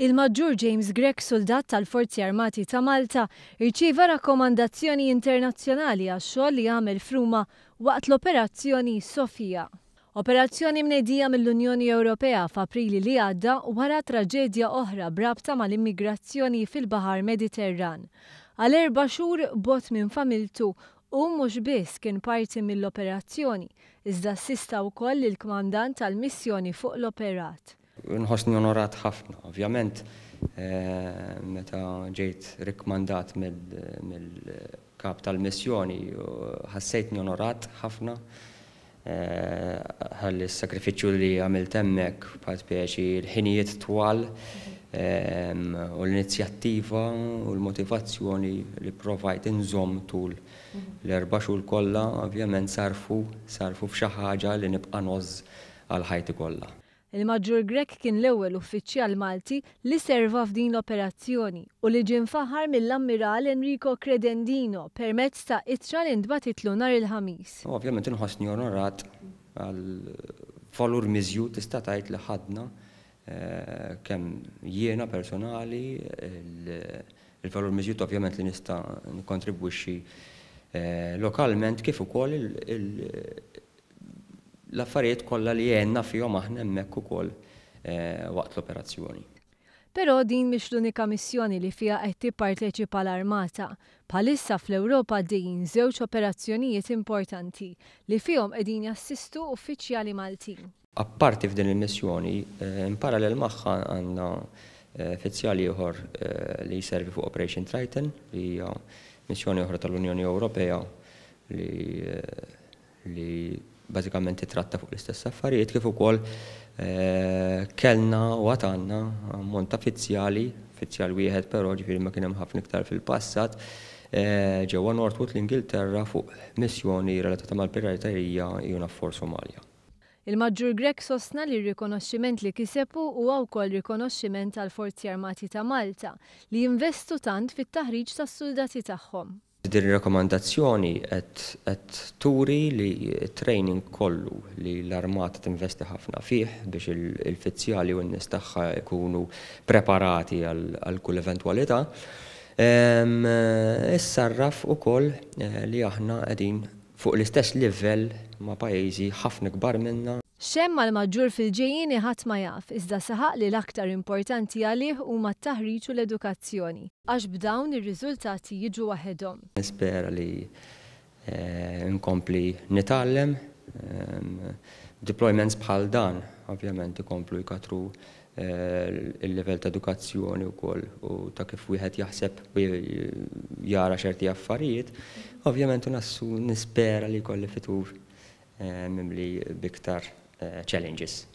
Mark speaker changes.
Speaker 1: il-Maġġur James Gregg, soldat tal-Forzi Armati ta' Malta irċiva rakkomandazzjoni internazzjonali għax xogħol li għamel fruma waqt l-operazzjoni Sofija. Operazzjoni mnedija mill-Unjoni Ewropea f'Aprili li għadda wara traġedja oħra brabta mal-immigrazzjoni fil-Bahar Mediterran. Għal erba' xhur bot minn familtu u mhux biss kien parti mill-operazzjoni, iżda assista wkoll il-kmandant tal-missjoni fuq l-operat
Speaker 2: nħossni onorat ħafna. Ovvjament, eh, meta ġejt rikmandat mill-kap tal-missjoni, ħassejtni onorat ħafna eh, Għalli s-sakrifiċu li għamil temmek, bħat bieċi l-ħinijiet twal ehm, u l-inizjattiva u l-motivazzjoni li provajt inżom tul l-erba l kolla, ovvjament sarfu, sarfu fxaħġa li nibqa' noż għal ħajti kollha.
Speaker 1: Il-Maġġur Grek kien l-ewwel uffiċjal Malti li serva f'din l-operazzjoni u li ġie mfaħar mill-ammiral Enrico Credendino permezz ta' itra li ntbatitlu nar il-ħamis.
Speaker 2: Ovvjament inħossni onorat għal valur miżju tista' tgħid li ħadna eh, kemm jiena personali il-valur miżjut ovvjament li nista' nikkontribwixxi eh, lokalment kif ukoll l-affarijiet kollha li jenna fihom aħna hemmhekk ukoll eh, waqt l-operazzjoni.
Speaker 1: Però din mhix l-unika missjoni li fija qed tipparteċipa l-Armata. Palissa fl-Ewropa din żewġ operazzjonijiet importanti li fihom qegħdin jassistu uffiċjali Maltin.
Speaker 2: Apparti f'din il-missjoni, eh, in parallel magħha għandna eh, fizzjali ieħor li jservi fuq Operation Triton, li hija missjoni oħra tal-Unjoni Ewropea li bażikament titratta fuq l-istess affarijiet kif ukoll eh, kellna u għatanna ammont ta' fizzjali, fizzjal wieħed però ġifieri ma kien hemm ħafna iktar fil-passat eh, ġewwa Northwood l-Ingilterra fuq missjoni relatata mal-piraterija for Somalia.
Speaker 1: Il-Maġġur Grek sostna li rikonoxximent li kisepu u wkoll rikonoxximent għal Forzi Armati ta' Malta li investu tant fit-taħriġ tas-soldati tagħhom.
Speaker 2: Din rekomandazzjoni qed turi li training kollu li l-armata tinvesti ħafna fih biex il-fizzjali u n-nies tagħha jkunu preparati għal kull eventwalità. Issarraf ukoll eh, li aħna qegħdin fuq l-istess livell ma' pajjiżi ħafna kbar minna
Speaker 1: Xem mal-maġġur fil-ġejjini ħadd ma jaf, iżda saħaq li l-aktar importanti għalih huma t-taħriġ u l-edukazzjoni, għax b'dawn ir-riżultati jiġu waħedhom.
Speaker 2: Nispera li eh, nkompli nitgħallem ehm, deployments bħal dan, ovvjament ikomplu jkatru eh, il-level ta' edukazzjoni u koll u ta' kif wieħed jaħseb u jara ċerti affarijiet, ovvjament nassu nispera li kolli fitur eh, mimli biktar Uh, challenges.